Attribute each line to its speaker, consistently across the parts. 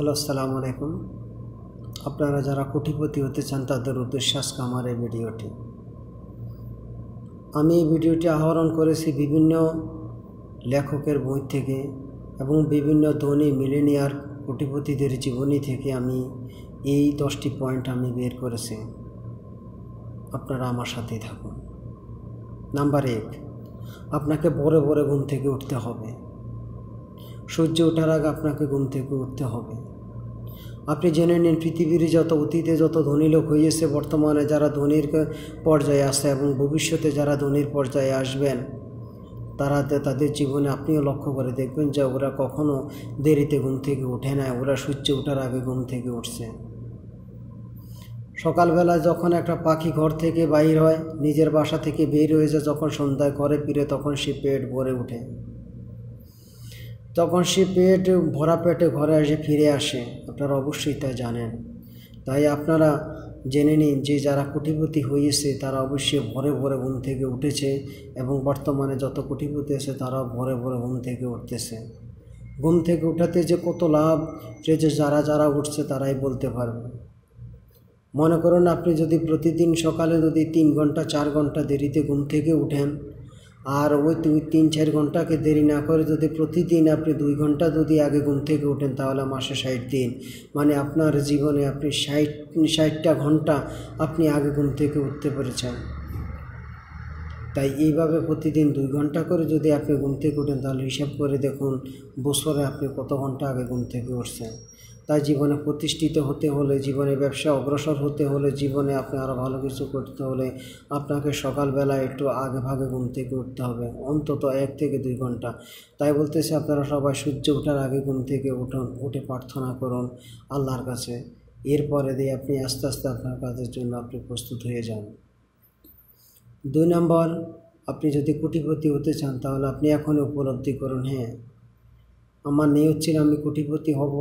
Speaker 1: Hello আসসালামু আলাইকুম আপনারা যারা কোটিপতি হতে চান তাদের উদ্দেশ্যে আজকে আমার এই ভিডিওটি আমি এই ভিডিওটি আহরণ করেছি বিভিন্ন লেখকের বই থেকে এবং বিভিন্ন ধনী মিলেনিয়ার কোটিপতিদের জীবনী থেকে আমি এই দশটি পয়েন্ট আমি বের করেছি আপনারা আমার সাথে থাকুন নাম্বার এক আপনাকে বড় বড় ঘুম থেকে উঠতে হবে সূর্য ওঠার আগে আপনাকে ঘুম থেকে উঠতে হবে আপনি জেনে নিন পৃথিবীর যত অতীতে যত ধনী লোক হয়েছে বর্তমানে যারা ধনির পর্যায়ে আসে এবং ভবিষ্যতে যারা ধনির পর্যায়ে আসবেন তারা তাদের জীবনে আপনিও লক্ষ্য করে দেখবেন যে ওরা কখনো দেরিতে ঘুম থেকে ওঠে না ওরা সূর্য ওঠার আগে ঘুম থেকে উঠছে সকালবেলা যখন একটা পাখি ঘর থেকে বাইর হয় নিজের বাসা থেকে বের হয়ে যায় যখন সন্ধ্যায় ঘরে ফিরে তখন সে পেট ভরে ওঠে তখন সে পেট ভরা পেটে ঘরে এসে ফিরে আসে আপনারা অবশ্যই তা জানেন তাই আপনারা জেনে নিন যে যারা কোটিপতি হয়েছে তারা অবশ্যই ভরে ভরে ঘুম থেকে উঠেছে এবং বর্তমানে যত কোটিপতি আছে তারাও ভরে ভরে ঘুম থেকে উঠতেছে ঘুম থেকে উঠাতে যে কত লাভ সে যে যারা যারা উঠছে তারাই বলতে পারবে মনে করুন আপনি যদি প্রতিদিন সকালে যদি তিন ঘন্টা চার ঘন্টা দেরিতে ঘুম থেকে উঠেন আর ওই দুই তিন চার ঘন্টাকে দেরি না করে যদি প্রতিদিন আপনি দুই ঘন্টা যদি আগে ঘুম থেকে ওঠেন তাহলে মাসে ষাট দিন মানে আপনার জীবনে আপনি ষাট ষাটটা ঘন্টা আপনি আগে ঘুম থেকে উঠতে পেরেছেন তাই এইভাবে প্রতিদিন দুই ঘন্টা করে যদি আপনি ঘুম থেকে উঠেন তাহলে হিসাব করে দেখুন বছরে আপনি কত ঘন্টা আগে ঘুম থেকে উঠছেন তাই জীবনে প্রতিষ্ঠিত হতে হলে জীবনে ব্যবসা অগ্রসর হতে হলে জীবনে আপনি আরও ভালো কিছু করতে হলে আপনাকে সকালবেলা একটু আগে ভাগে ঘুম থেকে উঠতে হবে অন্তত এক থেকে দুই ঘন্টা তাই বলতেছে আপনারা সবাই সূর্য ওঠার আগে ঘুম থেকে উঠুন উঠে প্রার্থনা করুন আল্লাহর কাছে এরপরে দিয়ে আপনি আস্তে আস্তে আপনার কাজের জন্য আপনি প্রস্তুত হয়ে যান দুই নম্বর আপনি যদি কোটিপতি হতে চান তাহলে আপনি এখনই উপলব্ধি করুন হ্যাঁ আমার নেই হচ্ছিল আমি কোটিপতি হব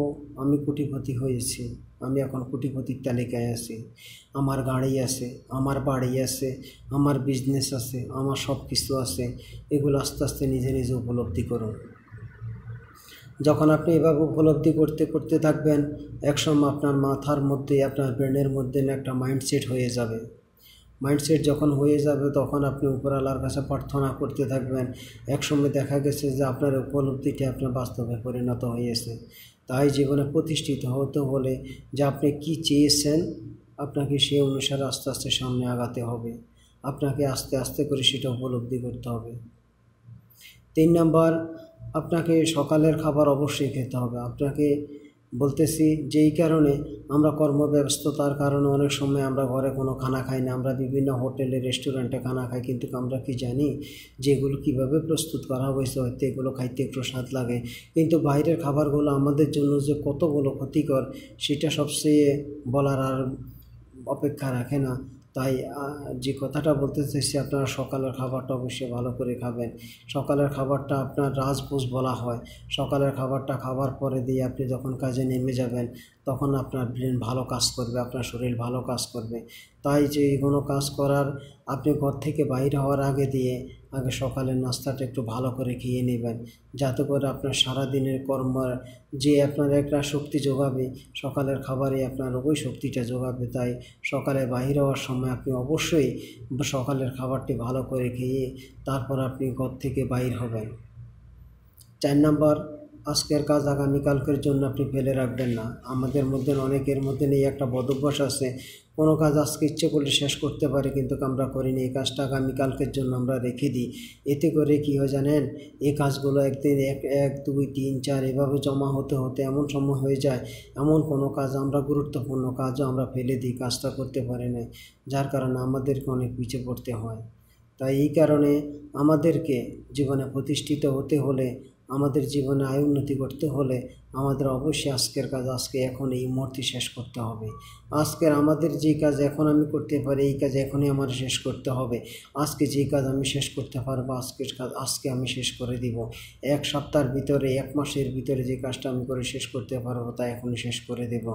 Speaker 1: আমি কোটিপতি হয়েছি আমি এখন কোটিপতির তালিকায় আছি আমার গাড়ি আছে আমার বাড়ি আছে আমার বিজনেস আছে আমার সব কিছু আছে এগুলো আস্তে আস্তে নিজে নিজে উপলব্ধি করুন যখন আপনি এভাবে উপলব্ধি করতে করতে থাকবেন একসময় আপনার মাথার মধ্যে আপনার ব্রেনের মধ্যে একটা মাইন্ডসেট হয়ে যাবে মাইন্ডসেট যখন হয়ে যাবে তখন আপনি উপর আল্লাহর কাছে প্রার্থনা করতে থাকবেন একসময় দেখা গেছে যে আপনার উপলব্ধিটি আপনার বাস্তবে পরিণত হয়েছে তাই জীবনে প্রতিষ্ঠিত হতে হলে যে আপনি কি চেয়েছেন আপনাকে সেই অনুসারে আস্তে আস্তে সামনে আগাতে হবে আপনাকে আস্তে আস্তে করে সেটা উপলব্ধি করতে হবে তিন নাম্বার আপনাকে সকালের খাবার অবশ্যই খেতে হবে আপনাকে বলতেছি যেই কারণে আমরা কর্মব্যস্ততার কারণে অনেক সময় আমরা ঘরে কোনো খানা খাই না আমরা বিভিন্ন হোটেলে রেস্টুরেন্টে খানা খাই কিন্তু আমরা কি জানি যেগুলো কীভাবে প্রস্তুত করা হয়েছে হয়তো এগুলো খাইতে একটু স্বাদ লাগে কিন্তু বাইরের খাবারগুলো আমাদের জন্য যে কতগুলো ক্ষতিকর সেটা সবচেয়ে বলার আর অপেক্ষা রাখে না তাই যে কথাটা বলতে চাইছি আপনারা সকালের খাবারটা অবশ্যই ভালো করে খাবেন সকালের খাবারটা আপনার রাজভোজ বলা হয় সকালের খাবারটা খাবার পরে দিয়ে আপনি যখন কাজে নেমে যাবেন তখন আপনার ব্রেন ভালো কাজ করবে আপনার শরীর ভালো কাজ করবে তাই যে কোনো কাজ করার আপনি ঘর থেকে বাইরে হওয়ার আগে দিয়ে আগে সকালের নাস্তাটা একটু ভালো করে খেয়ে নেবেন যাতে করে আপনার সারাদিনের কর্ম যে আপনার একটা শক্তি যোগাবে সকালের খাবারে আপনার ওই শক্তিটা যোগাবে তাই সকালে বাহির হওয়ার সময় আপনি অবশ্যই সকালের খাবারটি ভালো করে খেয়ে তারপর আপনি ঘর থেকে বাইর হবেন চার নম্বর আজকের কাজ আগামীকালকের জন্য আপনি ফেলে রাখবেন না আমাদের মধ্যে অনেকের মধ্যে নেই একটা বদভ্যাস আছে কোনো কাজ আজকে ইচ্ছে করলে শেষ করতে পারে কিন্তু আমরা করিনি এই কাজটা আগামীকালকের জন্য আমরা রেখে দিই এতে করে কী হয় জানেন এই কাজগুলো একদিন এক এক দুই তিন চার এভাবে জমা হতে হতে এমন সময় হয়ে যায় এমন কোনো কাজ আমরা গুরুত্বপূর্ণ কাজও আমরা ফেলে দিই কাজটা করতে পারি না যার কারণে আমাদেরকে অনেক পিছিয়ে পড়তে হয় তাই এই কারণে আমাদেরকে জীবনে প্রতিষ্ঠিত হতে হলে আমাদের জীবনে আয় উন্নতি করতে হলে আমাদের অবশ্যই আজকের কাজ আজকে এখন এই মুহূর্তে শেষ করতে হবে আজকের আমাদের যে কাজ এখন আমি করতে পারি এই কাজ এখনই আমার শেষ করতে হবে আজকে যে কাজ আমি শেষ করতে পারবো আজকের কাজ আজকে আমি শেষ করে দিব এক সপ্তাহের ভিতরে এক মাসের ভিতরে যে কাজটা আমি করে শেষ করতে পারবো তা এখনই শেষ করে দেব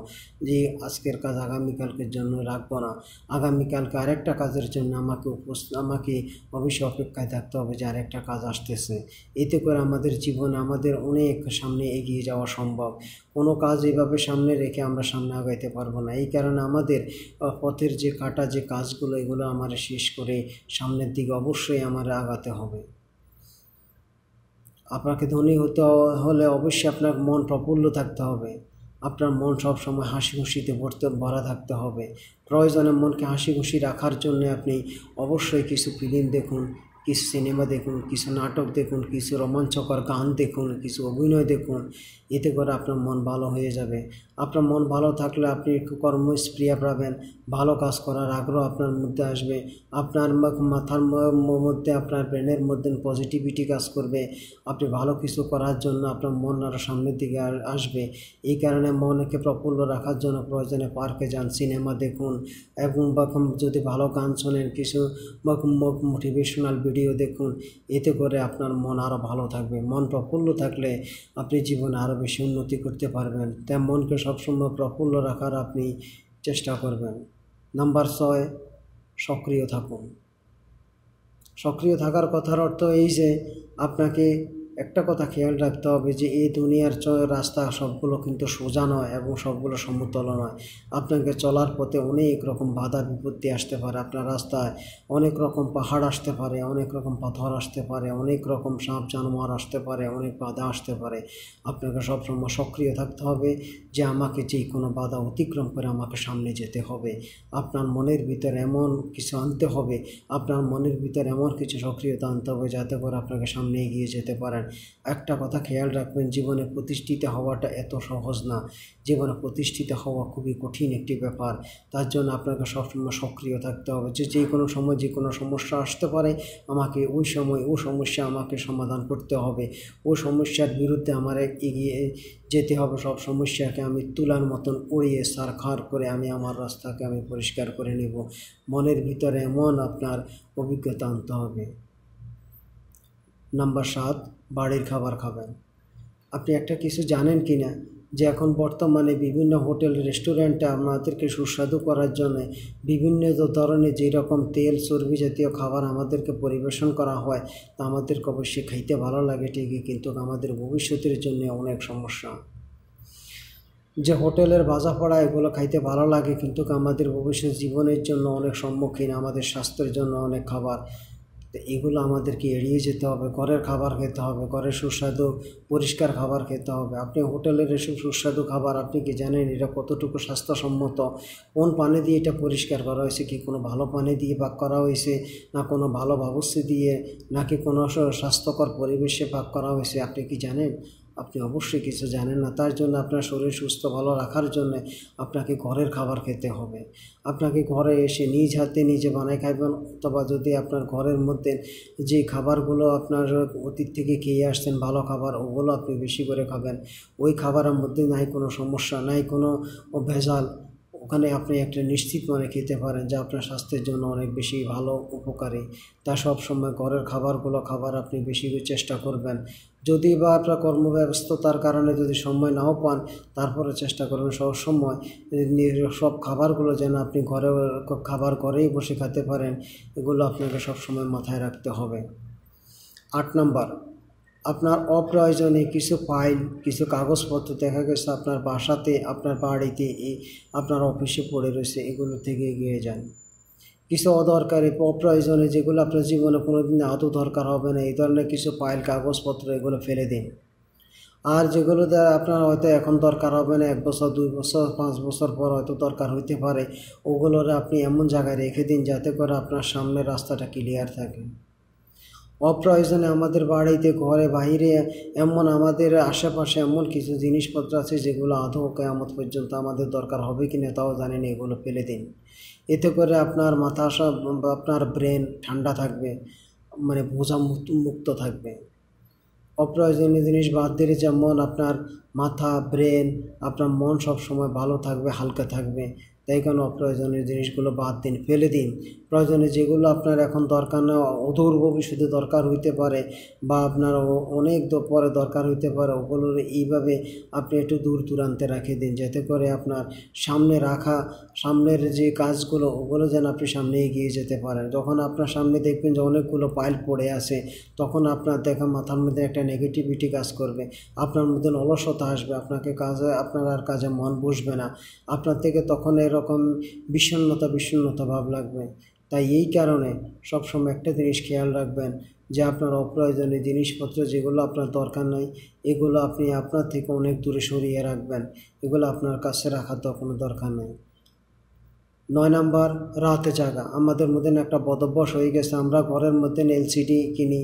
Speaker 1: যে আজকের কাজ আগামীকালকের জন্য রাখবো না আগামীকালকে আরেকটা কাজের জন্য আমাকে উপস্থিত আমাকে অবশ্যই অপেক্ষায় থাকতে হবে যে আরেকটা কাজ আসতেছে এতে করে আমাদের জীবন আমাদের অনেক সামনে এগিয়ে যাওয়া সম্ভব সম্ভব কোনো কাজ এইভাবে সামনে রেখে আমরা সামনে আগাইতে পারবো না এই কারণে আমাদের পথের যে কাটা যে কাজগুলো এগুলো আমার শেষ করে সামনের দিকে অবশ্যই আমার আগাতে হবে আপনাকে ধনী হতে হলে অবশ্যই আপনার মন প্রফুল্ল থাকতে হবে আপনার মন সবসময় হাসি খুশিতে ভরতে ভরা থাকতে হবে প্রয়োজনে মনকে হাসি খুশি রাখার জন্য আপনি অবশ্যই কিছু ফিল্ম দেখুন কিছু সিনেমা দেখুন কিছু নাটক দেখুন কিছু রোমাঞ্চকর গান দেখুন কিছু অভিনয় দেখুন এতে করে আপনার মন ভালো হয়ে যাবে আপনার মন ভালো থাকলে আপনি একটু কর্মস্প্রিয়া পাবেন ভালো কাজ করার আগ্রহ আপনার মধ্যে আসবে আপনার মাথার মধ্যে আপনার ব্রেনের মধ্যে পজিটিভিটি কাজ করবে আপনি ভালো কিছু করার জন্য আপনার মন আরও সামনের দিকে আসবে এই কারণে মনকে প্রফুল্ল রাখার জন্য প্রয়োজনে পার্কে যান সিনেমা দেখুন এবং যদি ভালো গান শোনেন কিছু মোটিভেশনাল ভিডিও দেখুন এতে করে আপনার মন আরও ভালো থাকবে মন প্রফুল্ল থাকলে আপনি জীবনে আরও বেশি উন্নতি করতে পারবেন তাই মনকে সবসময় প্রফুল্ল রাখার আপনি চেষ্টা করবেন নাম্বার ছয় সক্রিয় থাকুন সক্রিয় থাকার কথার অর্থ এই যে আপনাকে একটা কথা খেয়াল রাখতে হবে যে এই দুনিয়ার রাস্তা সবগুলো কিন্তু সোজা নয় এবং সবগুলো সমতল নয় আপনাকে চলার পথে অনেক রকম বাধা বিপত্তি আসতে পারে আপনার রাস্তায় অনেক রকম পাহাড় আসতে পারে অনেক রকম পাথর আসতে পারে অনেক রকম সাপ জানোয়ার আসতে পারে অনেক বাধা আসতে পারে আপনাকে সবসময় সক্রিয় থাকতে হবে যে আমাকে যে কোনো বাধা অতিক্রম করে আমাকে সামনে যেতে হবে আপনার মনের ভিতর এমন কিছু আনতে হবে আপনার মনের ভিতর এমন কিছু সক্রিয়তা আনতে হবে যাতে করে আপনাকে সামনে এগিয়ে যেতে পারেন একটা কথা খেয়াল রাখবেন জীবনে প্রতিষ্ঠিত হওয়াটা এত সহজ না জীবনে প্রতিষ্ঠিত হওয়া খুবই কঠিন একটি ব্যাপার তার জন্য আপনাকে সবসময় সক্রিয় থাকতে হবে যে যে কোনো সময় যে কোনো সমস্যা আসতে পারে আমাকে ওই সময় ও সমস্যা আমাকে সমাধান করতে হবে ও সমস্যার বিরুদ্ধে আমার এগিয়ে যেতে হবে সব সমস্যাকে আমি তুলার মতন উড়িয়ে সারখার করে আমি আমার রাস্তাকে আমি পরিষ্কার করে নেব মনের ভিতরে এমন আপনার অভিজ্ঞতা আনতে হবে নাম্বার সাত বাড়ির খাবার খাবেন আপনি একটা কিছু জানেন কি না যে এখন বর্তমানে বিভিন্ন হোটেল রেস্টুরেন্টে আমাদেরকে সুস্বাদু করার জন্য বিভিন্ন ধরনের যেরকম তেল চর্বি জাতীয় খাবার আমাদেরকে পরিবেশন করা হয় তা আমাদেরকে অবশ্যই খাইতে ভালো লাগে ঠিকই কিন্তু আমাদের ভবিষ্যতের জন্য অনেক সমস্যা যে হোটেলের বাজা পড়া এগুলো খাইতে ভালো লাগে কিন্তু আমাদের ভবিষ্যৎ জীবনের জন্য অনেক সম্মুখীন আমাদের স্বাস্থ্যের জন্য অনেক খাবার তো এগুলো আমাদেরকে এড়িয়ে যেতে হবে ঘরের খাবার খেতে হবে ঘরের সুস্বাদু পরিষ্কার খাবার খেতে হবে আপনি হোটেলের এসব সুস্বাদু খাবার আপনি কি জানেন এটা কতটুকু স্বাস্থ্যসম্মত কোন পানি দিয়ে এটা পরিষ্কার করা হয়েছে কি কোনো ভালো পানি দিয়ে পাক করা হয়েছে না কোনো ভালো ব্যবস্থা দিয়ে নাকি কোনো স্বাস্থ্যকর পরিবেশে পাক করা হয়েছে আপনি কি জানেন আপনি অবশ্যই কিছু জানেন না তার জন্য আপনার শরীর সুস্থ ভালো রাখার জন্য আপনাকে ঘরের খাবার খেতে হবে আপনাকে ঘরে এসে নিজ হাতে নিজে বানায় খাবেন অথবা যদি আপনার ঘরের মধ্যে যে খাবারগুলো আপনার অতীত থেকে খেয়ে আসছেন ভালো খাবার ওগুলো আপনি বেশি করে খাবেন ওই খাবারের মধ্যে নাই কোনো সমস্যা নাই কোনো ভেজাল ওখানে আপনি একটা নিশ্চিত মানে খেতে পারেন যা আপনার স্বাস্থ্যের জন্য অনেক বেশি ভালো উপকারী তা সব সময় ঘরের খাবারগুলো খাবার আপনি বেশি চেষ্টা করবেন যদি বা আপনার কর্মব্যস্ততার কারণে যদি সময় নাও পান তারপরে চেষ্টা করবেন সব সময় সব খাবারগুলো যেন আপনি ঘরে খাবার ঘরেই বসে খেতে পারেন এগুলো আপনাকে সব সময় মাথায় রাখতে হবে আট নাম্বার আপনার অপ্রয়োজনে কিছু ফাইল কিছু কাগজপত্র দেখা গেছে আপনার বাসাতে আপনার বাড়িতে আপনার অফিসে পড়ে রয়েছে এগুলো থেকে এগিয়ে যান কিছু অদরকারি অপ্রয়োজনে যেগুলো আপনার জীবনে কোনো দিন আদৌ দরকার হবে না এই ধরনের কিছু ফাইল কাগজপত্র এগুলো ফেলে দিন আর যেগুলো দ্বারা আপনার হয়তো এখন দরকার হবে না এক বছর দুই বছর পাঁচ বছর পর হয়তো দরকার হইতে পারে ওগুলোর আপনি এমন জায়গায় রেখে দিন যাতে করে আপনার সামনের রাস্তাটা ক্লিয়ার থাকে অপ্রয়োজনে আমাদের বাড়িতে ঘরে বাইরে এমন আমাদের আশেপাশে এমন কিছু জিনিসপত্র আছে যেগুলো আদৌ কেয়ামত পর্যন্ত আমাদের দরকার হবে কি না তাও জানেন এগুলো ফেলে দিন এতে করে আপনার মাথা সব আপনার ব্রেন ঠান্ডা থাকবে মানে বোঝা মুক্ত থাকবে অপ্রয়োজনীয় জিনিস বাদ দিলে যেমন আপনার মাথা ব্রেন আপনার মন সব সময় ভালো থাকবে হালকা থাকবে তাই কোনো অপ্রয়োজনীয় জিনিসগুলো বাদ দিন ফেলে দিন প্রয়োজনে যেগুলো আপনার এখন দরকার না অদূর ভবিষ্যতে দরকার হইতে পারে বা আপনার অনেক পরে দরকার হইতে পারে ওগুলো এইভাবে আপনি একটু দূর দূরান্তে রাখে দিন যাতে করে আপনার সামনে রাখা সামনের যে কাজগুলো ওগুলো যেন আপনি সামনে এগিয়ে যেতে পারেন যখন আপনার সামনে দেখবেন যে অনেকগুলো পাইল পড়ে আছে তখন আপনার দেখা মাথার মধ্যে একটা নেগেটিভিটি কাজ করবে আপনার মধ্যে অলসতা আসবে আপনাকে কাজে আপনার আর কাজে মন বসবে না আপনার থেকে তখন এর রকম বিষণ্নতা বিষণ্নতা ভাব লাগবে তাই এই কারণে সবসময় একটা জিনিস খেয়াল রাখবেন যে আপনার অপ্রয়োজনীয় জিনিসপত্র যেগুলো আপনার দরকার নাই এগুলো আপনি আপনার থেকে অনেক দূরে সরিয়ে রাখবেন এগুলো আপনার কাছে রাখার তো কোনো দরকার নেই নয় নাম্বার রাতে জাগা আমাদের মধ্যে একটা বদভ্যাস হয়ে গেছে আমরা ঘরের মধ্যে এলসিডি কিনি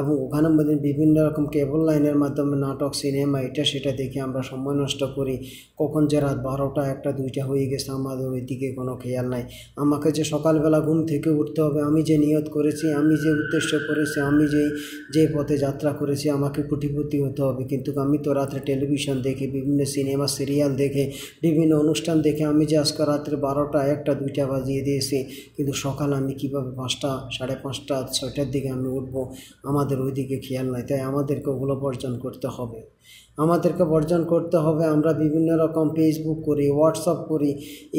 Speaker 1: এবং ওখানের মধ্যে বিভিন্ন রকম কেবল লাইনের মাধ্যমে নাটক সিনেমা এটা সেটা দেখে আমরা সময় নষ্ট করি কখন যে রাত বারোটা একটা দুইটা হয়ে গেছে আমাদের ওই দিকে কোনো খেয়াল নাই আমাকে যে সকালবেলা ঘুম থেকে উঠতে হবে আমি যে নিয়ত করেছি আমি যে উদ্দেশ্য করেছি আমি যে যে পথে যাত্রা করেছি আমাকে কুটিপতি হতে হবে কিন্তু আমি তো রাত্রে টেলিভিশন দেখে বিভিন্ন সিনেমা সিরিয়াল দেখে বিভিন্ন অনুষ্ঠান দেখে আমি যে আজকে রাত্রে বারোটা এক একটা দুইটা বাজিয়ে দিয়েছে কিন্তু সকাল আমি কিভাবে পাঁচটা সাড়ে পাঁচটা ছয়টার দিকে আমি উঠবো আমাদের ওইদিকে খেয়াল নাই তাই আমাদেরকে ওগুলো বর্জন করতে হবে আমাদেরকে বর্জন করতে হবে আমরা বিভিন্ন রকম ফেসবুক করি হোয়াটসঅ্যাপ করি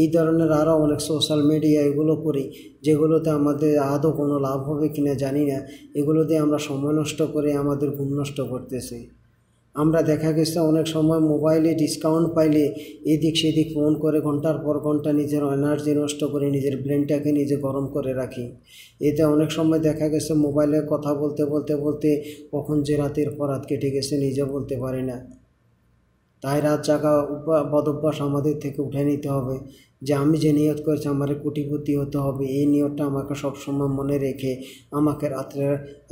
Speaker 1: এই ধরনের আরও অনেক সোশ্যাল মিডিয়া এগুলো করি যেগুলোতে আমাদের আদৌ কোনো লাভ হবে কিনা জানি না এগুলো দিয়ে আমরা সময় নষ্ট করে আমাদের ঘুম নষ্ট করতেছি আমরা দেখা গেছে অনেক সময় মোবাইলে ডিসকাউন্ট পাইলে এদিক সেদিক ফোন করে ঘন্টার পর ঘন্টা নিজের এনার্জি নষ্ট করে নিজের ব্রেনটাকে নিজে গরম করে রাখি এতে অনেক সময় দেখা গেছে মোবাইলে কথা বলতে বলতে বলতে কখন যে রাতের পরাত কেটে গেছে নিজে বলতে পারি না তাই রাত জাগা উপা বদভ্যাস আমাদের থেকে উঠে নিতে হবে যে আমি যে নিয়ত করেছি আমার কুটিপতি হতে হবে এই নিয়তটা আমাকে সবসময় মনে রেখে আমাকে রাত্রে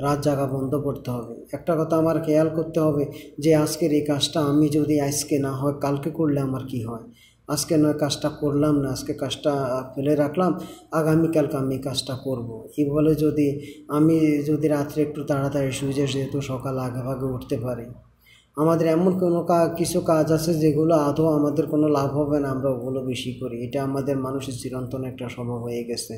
Speaker 1: রাত জাগা বন্ধ করতে হবে একটা কথা আমার খেয়াল করতে হবে যে আজকের এই কাজটা আমি যদি আজকে না হয় কালকে করলে আমার কি হয় আজকে নয় কাজটা করলাম না আজকে কাজটা ফেলে রাখলাম আগামীকালকে আমি কাজটা করব। এই বলে যদি আমি যদি রাত্রে একটু তাড়াতাড়ি শুয়ে যেহেতু সকাল আগে ভাগে উঠতে পারি আমাদের এমন কোনো কিছু কাজ আছে যেগুলো আদৌ আমাদের কোনো লাভ হবে না আমরা ওগুলো বেশি করি এটা আমাদের মানুষের চিরন্তন একটা স্বভাব হয়ে গেছে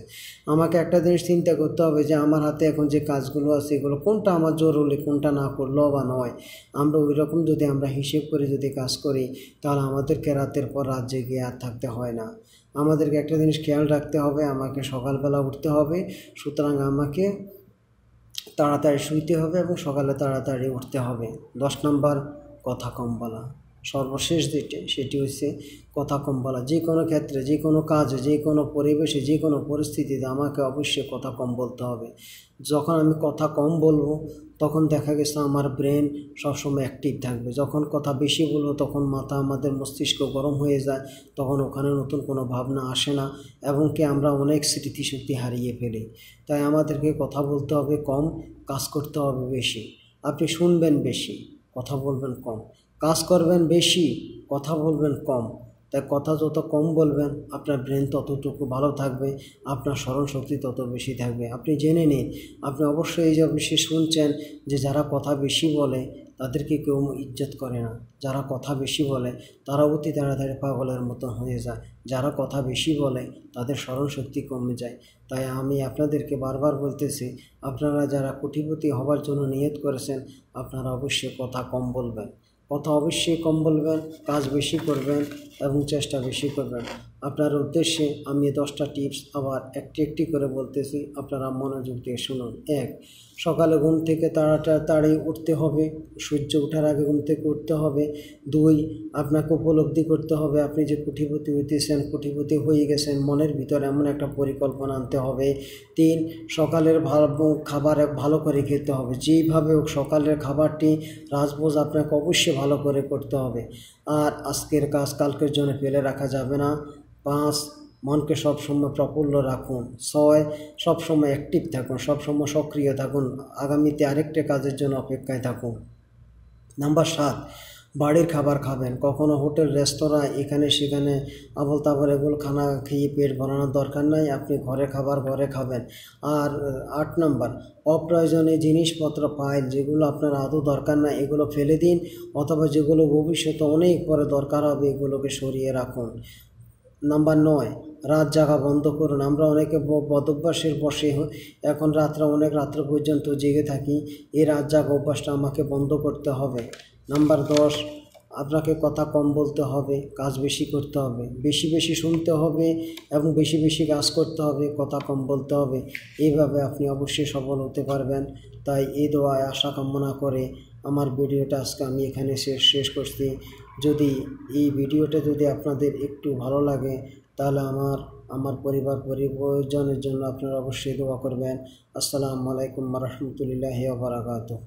Speaker 1: আমাকে একটা জিনিস চিন্তা করতে হবে যে আমার হাতে এখন যে কাজগুলো আছে এগুলো কোনটা আমার জরুরি কোনটা না করলেও বা নয় আমরা ওই রকম যদি আমরা হিসেব করে যদি কাজ করি তাহলে আমাদেরকে রাতের পর রাত জেগে আর থাকতে হয় না আমাদেরকে একটা জিনিস খেয়াল রাখতে হবে আমাকে সকালবেলা উঠতে হবে সুতরাং আমাকে তাড়াতাড়ি শুইতে হবে এবং সকালে তাড়াতাড়ি উঠতে হবে দশ নম্বর কথা কম বলা সর্বশেষ যেটি সেটি হচ্ছে কথা কম বলা যে কোনো ক্ষেত্রে যে কোনো কাজে যে কোনো পরিবেশে যে কোনো পরিস্থিতিতে আমাকে অবশ্যই কথা কম বলতে হবে যখন আমি কথা কম বলবো তখন দেখা গেছে আমার ব্রেন সবসময় অ্যাক্টিভ থাকবে যখন কথা বেশি বলবো তখন মাথা আমাদের মস্তিষ্ক গরম হয়ে যায় তখন ওখানে নতুন কোনো ভাবনা আসে না এবং কি আমরা অনেক স্মৃতিশক্তি হারিয়ে ফেলি তাই আমাদেরকে কথা বলতে হবে কম কাজ করতে হবে বেশি আপনি শুনবেন বেশি কথা বলবেন কম কাজ করবেন বেশি কথা বলবেন কম তাই কথা যত কম বলবেন আপনার ব্রেন ততটুকু ভালো থাকবে আপনার স্মরণশক্তি তত বেশি থাকবে আপনি জেনে নিন আপনি অবশ্যই এই যে আপনি সে শুনছেন যে যারা কথা বেশি বলে তাদেরকে কেউ ইজ্জত করে না যারা কথা বেশি বলে তারা অতি তাড়াতাড়ি পাগলের মতো হয়ে যায় যারা কথা বেশি বলে তাদের স্মরণশক্তি কমে যায় তাই আমি আপনাদেরকে বারবার বলতেছি আপনারা যারা কোটিপতি হবার জন্য নিয়ত করেছেন আপনারা অবশ্যই কথা কম বলবেন অত অবশ্যই কম্বল কাজ বেশি করবেন এবং চেষ্টা বেশি করবেন আপনার উদ্দেশ্যে আমি দশটা টিপস আবার একটি একটি করে বলতেছি আপনারা মনোযোগ দিয়ে শুনুন এক সকালে ঘুম থেকে তাড়াতাড়ি উঠতে হবে সূর্য ওঠার আগে ঘুম থেকে উঠতে হবে দুই আপনাকে উপলব্ধি করতে হবে আপনি যে কুটিপতি হইতেছেন কুটিপতি হয়ে গেছেন মনের ভিতরে এমন একটা পরিকল্পনা আনতে হবে তিন সকালের ভালো খাবার ভালো করে খেতে হবে যেইভাবে সকালের খাবারটি রাজভোজ আপনাকে অবশ্যই ভালো করে করতে হবে আর আজকের কাজ কালকের জন্য ফেলে রাখা যাবে না পাঁচ মনকে সবসময় প্রফুল্ল রাখুন ছয় সবসময় অ্যাক্টিভ থাকুন সবসময় সক্রিয় থাকুন আগামীতে আরেকটা কাজের জন্য অপেক্ষায় থাকুন নাম্বার সাত বাড়ির খাবার খাবেন কখনো হোটেল রেস্তোরাঁ এখানে সেখানে আবল তাবল এগুলো খানা খেয়ে পেট ভরানোর দরকার নাই আপনি ঘরে খাবার ঘরে খাবেন আর আট নম্বর অপ্রয়োজনীয় জিনিসপত্র পাইল যেগুলো আপনার আদৌ দরকার নাই এগুলো ফেলে দিন অথবা যেগুলো ভবিষ্যতে অনেক পরে দরকার হবে এগুলোকে সরিয়ে রাখুন নাম্বার নয় রাত জাগা বন্ধ করুন আমরা অনেকে বদভ্যাসের বসে এখন রাত্রে অনেক রাত্র পর্যন্ত জেগে থাকি এই রাত জাগা অভ্যাসটা আমাকে বন্ধ করতে হবে নাম্বার দশ আপনাকে কথা কম বলতে হবে কাজ বেশি করতে হবে বেশি বেশি শুনতে হবে এবং বেশি বেশি কাজ করতে হবে কথা কম বলতে হবে এইভাবে আপনি অবশ্যই সফল হতে পারবেন তাই এই দোয়ায় আশা কামনা করে আমার ভিডিওটা আজকে আমি এখানে শেষ শেষ করছি যদি এই ভিডিওটা যদি আপনাদের একটু ভালো লাগে তাহলে আমার আমার পরিবার পরিজনের জন্য আপনারা অবশ্যই দোয়া করবেন আসসালামু আলাইকুম রহমতুলিল্লাহ বারাকাতহ